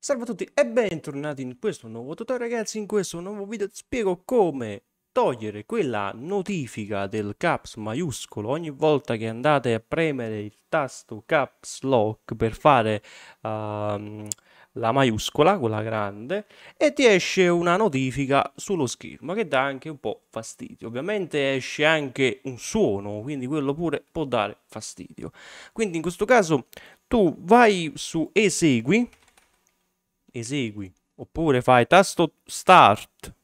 Salve a tutti e bentornati in questo nuovo tutorial ragazzi, in questo nuovo video ti spiego come togliere quella notifica del caps maiuscolo ogni volta che andate a premere il tasto caps lock per fare uh, la maiuscola, quella grande, e ti esce una notifica sullo schermo che dà anche un po' fastidio. Ovviamente esce anche un suono, quindi quello pure può dare fastidio. Quindi in questo caso tu vai su esegui esegui, oppure fai tasto start,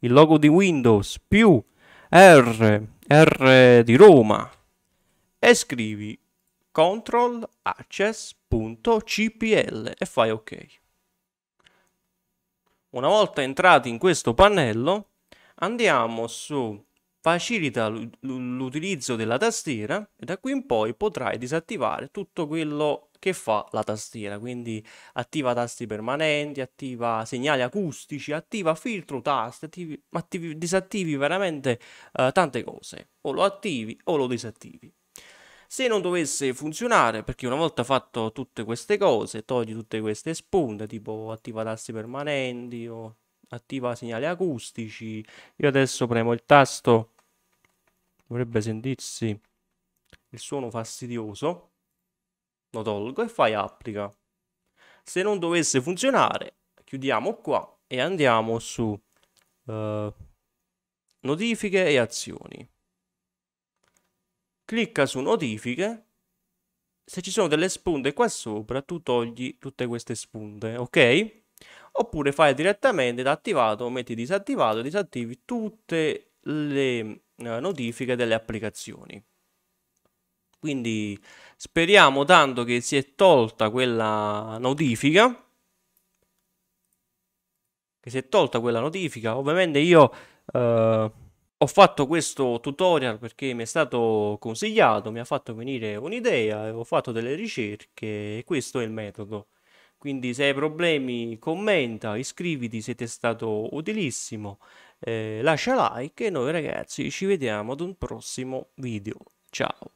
il logo di Windows, più R, R di Roma, e scrivi control access.cpl e fai ok. Una volta entrati in questo pannello, andiamo su facilita l'utilizzo della tastiera e da qui in poi potrai disattivare tutto quello che fa la tastiera, quindi attiva tasti permanenti, attiva segnali acustici, attiva filtro tasti, attivi, attivi, disattivi veramente eh, tante cose, o lo attivi o lo disattivi. Se non dovesse funzionare, perché una volta fatto tutte queste cose, togli tutte queste spunte, tipo attiva tasti permanenti o attiva segnali acustici, io adesso premo il tasto dovrebbe sentirsi il suono fastidioso, lo tolgo e fai applica. Se non dovesse funzionare, chiudiamo qua e andiamo su eh, notifiche e azioni. Clicca su notifiche. Se ci sono delle spunte qua sopra, tu togli tutte queste spunte, ok? Oppure fai direttamente da attivato, metti disattivato, disattivi tutte le eh, notifiche delle applicazioni. Quindi speriamo tanto che si è tolta quella notifica. Che si è tolta quella notifica. Ovviamente io eh, ho fatto questo tutorial perché mi è stato consigliato, mi ha fatto venire un'idea, ho fatto delle ricerche e questo è il metodo. Quindi se hai problemi commenta, iscriviti, siete stato utilissimo, eh, lascia like e noi ragazzi ci vediamo ad un prossimo video. Ciao!